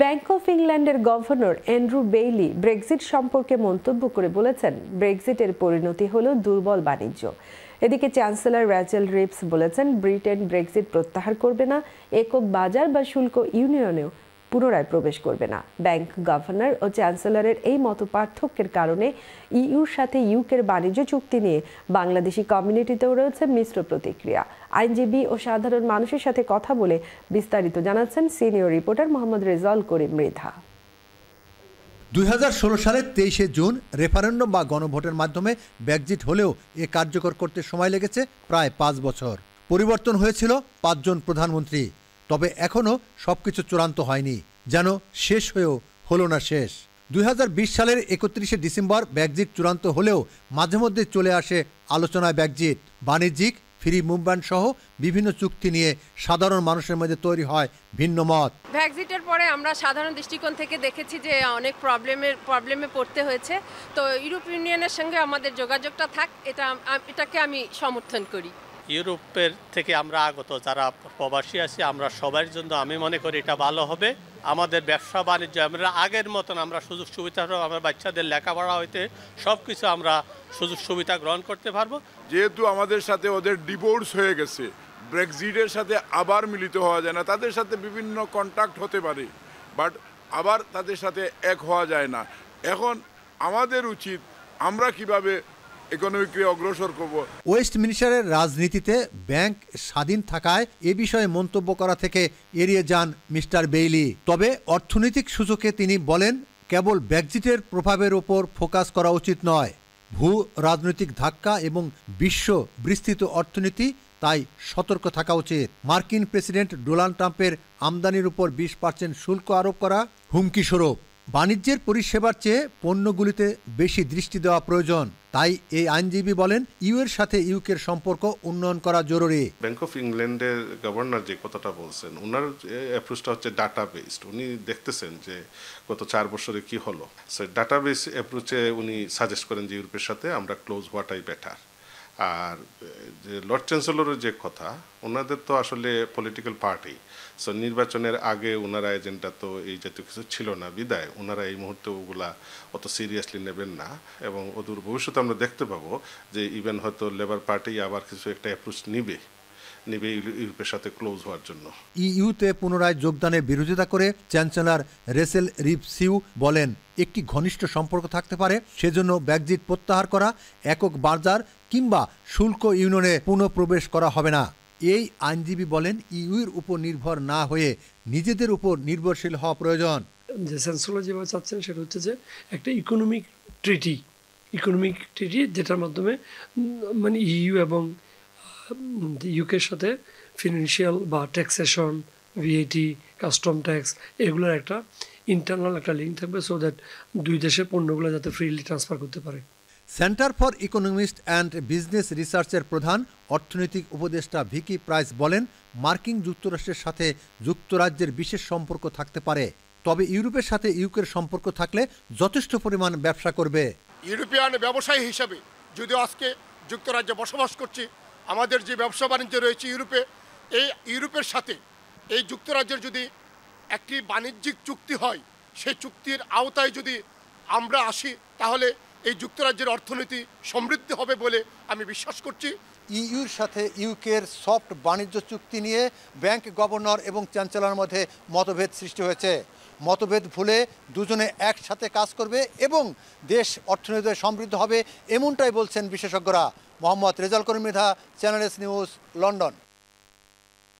bank of ইংল্যান্ডের governor Andrew Bailey Brexit সম্পর্কে মন্তব্য করে বলেছেন ব্রেক্সিটের পরিণতি হল দুর্বল বাণিজ্য এদিকে চ্যান্সেলর র্যাচেল রিপস বলেছেন ব্রিটেন ব্রেক্সিট প্রত্যাহার করবে না একক বাজার বা শুল্ক ইউনিয়নেও পুনরায় প্রবেশ করবে না ব্যাংক গভর্নর ও চ্যান্সেলরের এই মত পার্থক্যের কারণে ইউর সাথে ইউকের বাণিজ্য চুক্তি নিয়ে বাংলাদেশি কমিউনিটিতেও রয়েছে মিশ্র প্রতিক্রিয়া আইনজীবী ও সাধারণ মানুষের সাথে কথা বলে বিস্তারিত জানাচ্ছেন সিনিয়র রিপোর্টার মোহাম্মদ রেজাল করিম মৃধা দুই সালের তেইশে জুন রেফারেন্ডম বা গণভোটের মাধ্যমে ব্যাকজিট হলেও এ কার্যকর করতে সময় লেগেছে প্রায় পাঁচ বছর পরিবর্তন হয়েছিল পাঁচজন প্রধানমন্ত্রী তবে এখনও সব কিছু চূড়ান্ত হয়নি যেন শেষ হয়েও হলো না শেষ দুই সালের একত্রিশে ডিসেম্বর ব্যাগজিট চূড়ান্ত হলেও মাঝে মধ্যে চলে আসে আলোচনায় ব্যাগজিট বাণিজ্যিক ফ্রি মুভমেন্ট সহ বিভিন্ন চুক্তি নিয়ে সাধারণ মানুষের মধ্যে তৈরি হয় ভিন্ন মত ভ্যাকজিটের পরে আমরা সাধারণ দৃষ্টিকোণ থেকে দেখেছি যে অনেক প্রবলেমের প্রবলেমে পড়তে হয়েছে তো ইউরোপ ইউনিয়নের সঙ্গে আমাদের যোগাযোগটা থাক এটা এটাকে আমি সমর্থন করি ইউরোপের থেকে আমরা আগত যারা প্রবাসী আছি আমরা সবার জন্য আমি মনে করি এটা ভালো হবে আমাদের ব্যবসা বাণিজ্য আমরা আগের মতন আমরা সুযোগ সুবিধা আমার বাচ্চাদের লেখাপড়া হইতে সব কিছু আমরা সুযোগ সুবিধা গ্রহণ করতে পারবো যেহেতু আমাদের সাথে ওদের ডিভোর্স হয়ে গেছে ব্রেক্সিটের সাথে আবার মিলিত হওয়া যায় না তাদের সাথে বিভিন্ন কন্ট্যাক্ট হতে পারে বাট আবার তাদের সাথে এক হওয়া যায় না এখন আমাদের উচিত আমরা কিভাবে ওয়েস্ট মিনিস্টারের রাজনীতিতে ব্যাংক স্বাধীন থাকায় এ বিষয়ে মন্তব্য করা থেকে এড়িয়ে যান মিস্টার বেইলি তবে অর্থনৈতিক সূচকে তিনি বলেন কেবল ব্যাকজিটের প্রভাবের ওপর ফোকাস করা উচিত নয় ভূ রাজনৈতিক ধাক্কা এবং বিশ্ব বিস্তৃত অর্থনীতি তাই সতর্ক থাকা উচিত মার্কিন প্রেসিডেন্ট ডোনাল্ড ট্রাম্পের আমদানির উপর বিশ পার্সেন্ট শুল্ক আরোপ করা হুমকি স্বরূপ বাণিজ্যের পরিষেবার চেয়ে পণ্যগুলিতে বেশি দৃষ্টি দেওয়া প্রয়োজন তাই এই আইনজীবী বলেন ইউ এর সাথে ইউকের সম্পর্ক উন্নয়ন করা জরুরি ব্যাংক অফ ইংল্যান্ডের গভর্নর যে কথাটা বলছেন ওনার অ্যাপ্রোচটা হচ্ছে ডাটা বেসড উনি দেখতেছেন যে গত চার বছরে কি হলো সে ডাটা বেস অ্যাপ্রোচে উনি সাজেস্ট করেন যে ইউরোপের সাথে আমরা ক্লোজ হওয়াটাই বেটার আর যে লর্ড চ্যান্সেলরের যে কথা ওনাদের তো আসলে পলিটিক্যাল পার্টি সো নির্বাচনের আগে ওনারা এজেন্ডা তো এই জাতীয় কিছু ছিল না বিদায় ওনারা এই মুহূর্তে ওগুলা অত সিরিয়াসলি নেবেন না এবং অদূর ভবিষ্যতে আমরা দেখতে পাবো যে ইভেন হয়তো লেবার পার্টি আবার কিছু একটা অ্যাপ্রোচ নিবে নেবে ইউরোপের সাথে ক্লোজ হওয়ার জন্য ইইউতে পুনরায় যোগদানের বিরোধিতা করে চ্যান্সেলর রেসেল রিপসিউ বলেন একটি ঘনিষ্ঠ সম্পর্ক থাকতে পারে সেজন্য ব্যাগজিট প্রত্যাহার করা একক বাজার কিংবা শুল্ক ইউনিয়নে পুনঃপ্রবেশ করা হবে না এই আইনজীবী বলেন ইউর উপর নির্ভর না হয়ে নিজেদের উপর নির্ভরশীল হওয়া প্রয়োজন যে চ্যান্সেলর যেভাবে চাচ্ছেন সেটা হচ্ছে যে একটা ইকোনমিক ট্রিটি ইকোনমিক ট্রিটি যেটার মাধ্যমে মানে ইইউ এবং ইউকের সাথে ফিনান্সিয়াল বা ট্যাক্সেশন ভিএটি কাস্টম ট্যাক্স এগুলোর একটা ইন্টারনাল একটা লিঙ্ক থাকবে সো দ্যাট দুই দেশের পণ্যগুলো যাতে ফ্রিলি ট্রান্সফার করতে পারে centre for economist and business রিসার্চের প্রধান অর্থনৈতিক উপদেষ্টা ভিকি প্রাইস বলেন মার্কিন যুক্তরাষ্ট্রের সাথে যুক্তরাজ্যের বিশেষ সম্পর্ক থাকতে পারে তবে ইউরোপের সাথে ইউকের সম্পর্ক থাকলে যথেষ্ট পরিমাণ ব্যবসা করবে ইউরোপিয়ান ব্যবসায়ী হিসাবে যদিও আজকে যুক্তরাজ্যে বসবাস করছি আমাদের যে ব্যবসা বাণিজ্য রয়েছে ইউরোপে এই ইউরোপের সাথে এই যুক্তরাজ্যের যদি একটি বাণিজ্যিক চুক্তি হয় সেই চুক্তির আওতায় যদি আমরা আসি তাহলে এই যুক্তরাজ্যের অর্থনীতি সমৃদ্ধ হবে বলে আমি বিশ্বাস করছি ইইউর সাথে ইউকের সফট বাণিজ্য চুক্তি নিয়ে ব্যাংক গভর্নর এবং চ্যান্সেলার মধ্যে মতভেদ সৃষ্টি হয়েছে মতভেদ ভুলে দুজনে একসাথে কাজ করবে এবং দেশ অর্থনীতিতে সমৃদ্ধ হবে এমনটাই বলছেন বিশেষজ্ঞরা মোহাম্মদ রেজাল করিমেধা চ্যানেল চ্যানেলস নিউজ লন্ডন